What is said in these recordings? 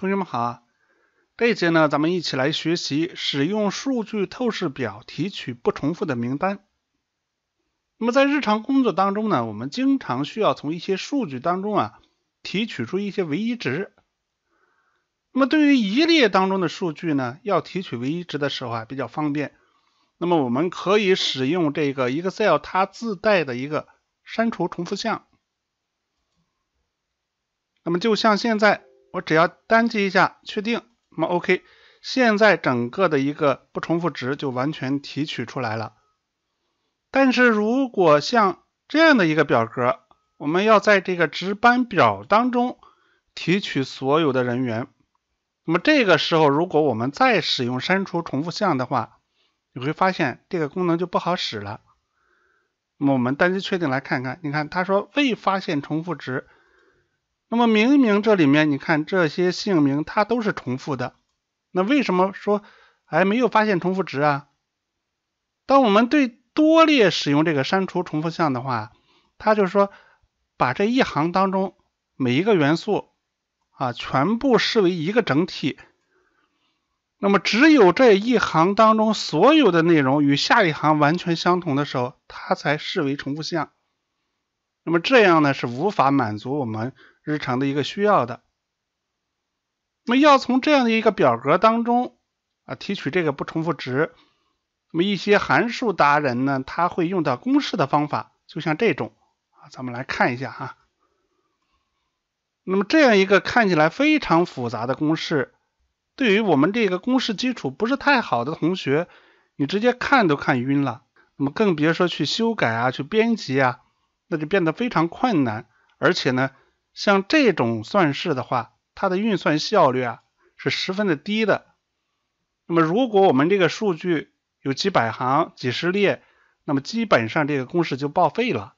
同学们好，这一节呢，咱们一起来学习使用数据透视表提取不重复的名单。那么在日常工作当中呢，我们经常需要从一些数据当中啊，提取出一些唯一值。那么对于一列当中的数据呢，要提取唯一值的时候啊，比较方便。那么我们可以使用这个 Excel 它自带的一个删除重复项。那么就像现在。我只要单击一下确定，那么 OK，现在整个的一个不重复值就完全提取出来了。但是如果像这样的一个表格，我们要在这个值班表当中提取所有的人员，那么这个时候如果我们再使用删除重复项的话，你会发现这个功能就不好使了。那么我们单击确定来看看，你看它说未发现重复值。那么明明这里面你看这些姓名它都是重复的，那为什么说哎没有发现重复值啊？当我们对多列使用这个删除重复项的话，它就是说把这一行当中每一个元素啊全部视为一个整体。那么只有这一行当中所有的内容与下一行完全相同的时候，它才视为重复项。那么这样呢是无法满足我们。日常的一个需要的，那么要从这样的一个表格当中啊提取这个不重复值，那么一些函数达人呢，他会用到公式的方法，就像这种啊，咱们来看一下哈。那么这样一个看起来非常复杂的公式，对于我们这个公式基础不是太好的同学，你直接看都看晕了，那么更别说去修改啊、去编辑啊，那就变得非常困难，而且呢。像这种算式的话，它的运算效率啊是十分的低的。那么如果我们这个数据有几百行、几十列，那么基本上这个公式就报废了。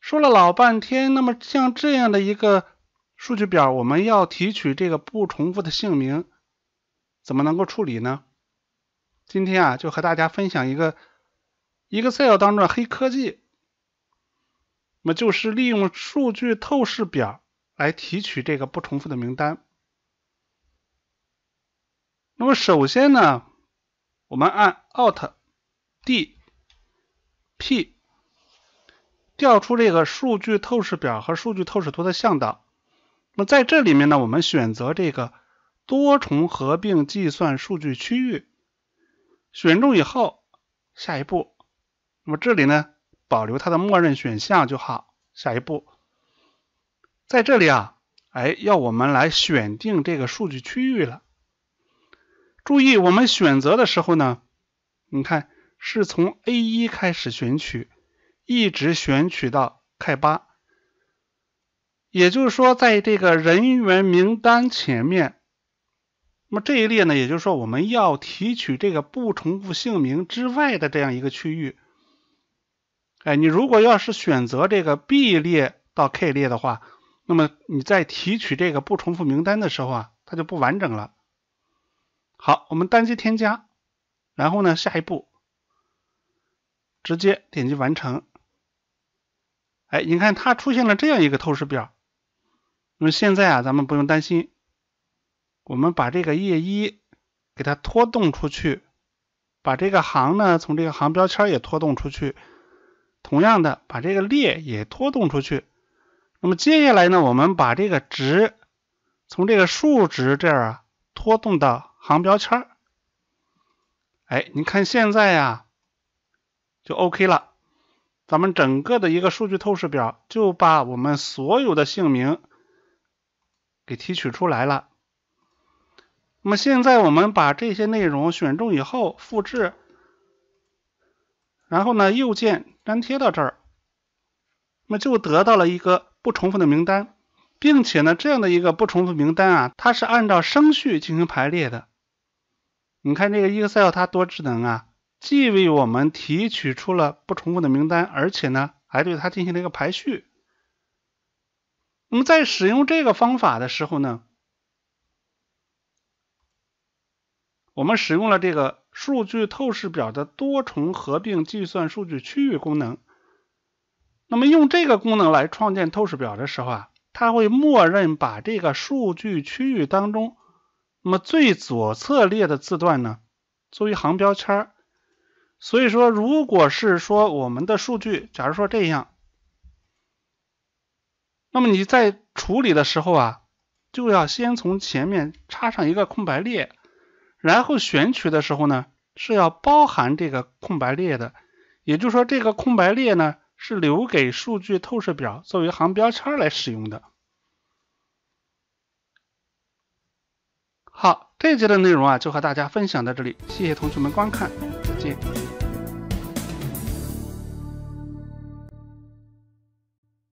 说了老半天，那么像这样的一个数据表，我们要提取这个不重复的姓名，怎么能够处理呢？今天啊，就和大家分享一个 Excel 当中的黑科技。那么就是利用数据透视表来提取这个不重复的名单。那么首先呢，我们按 Alt D P 调出这个数据透视表和数据透视图的向导。那么在这里面呢，我们选择这个多重合并计算数据区域，选中以后，下一步，那么这里呢？保留它的默认选项就好。下一步，在这里啊，哎，要我们来选定这个数据区域了。注意，我们选择的时候呢，你看是从 A1 开始选取，一直选取到 K8。也就是说，在这个人员名单前面，那么这一列呢，也就是说我们要提取这个不重复姓名之外的这样一个区域。哎，你如果要是选择这个 B 列到 K 列的话，那么你在提取这个不重复名单的时候啊，它就不完整了。好，我们单击添加，然后呢，下一步直接点击完成。哎，你看它出现了这样一个透视表。那么现在啊，咱们不用担心。我们把这个页一给它拖动出去，把这个行呢，从这个行标签也拖动出去。同样的，把这个列也拖动出去。那么接下来呢，我们把这个值从这个数值这儿啊拖动到行标签儿。哎，你看现在呀就 OK 了。咱们整个的一个数据透视表就把我们所有的姓名给提取出来了。那么现在我们把这些内容选中以后复制，然后呢右键。粘贴到这儿，那么就得到了一个不重复的名单，并且呢，这样的一个不重复名单啊，它是按照升序进行排列的。你看这个 Excel 它多智能啊，既为我们提取出了不重复的名单，而且呢，还对它进行了一个排序。那么在使用这个方法的时候呢，我们使用了这个。数据透视表的多重合并计算数据区域功能，那么用这个功能来创建透视表的时候啊，它会默认把这个数据区域当中，那么最左侧列的字段呢作为行标签。所以说，如果是说我们的数据，假如说这样，那么你在处理的时候啊，就要先从前面插上一个空白列。然后选取的时候呢，是要包含这个空白列的，也就是说这个空白列呢，是留给数据透视表作为行标签来使用的。好，这节的内容啊，就和大家分享到这里，谢谢同学们观看，再见。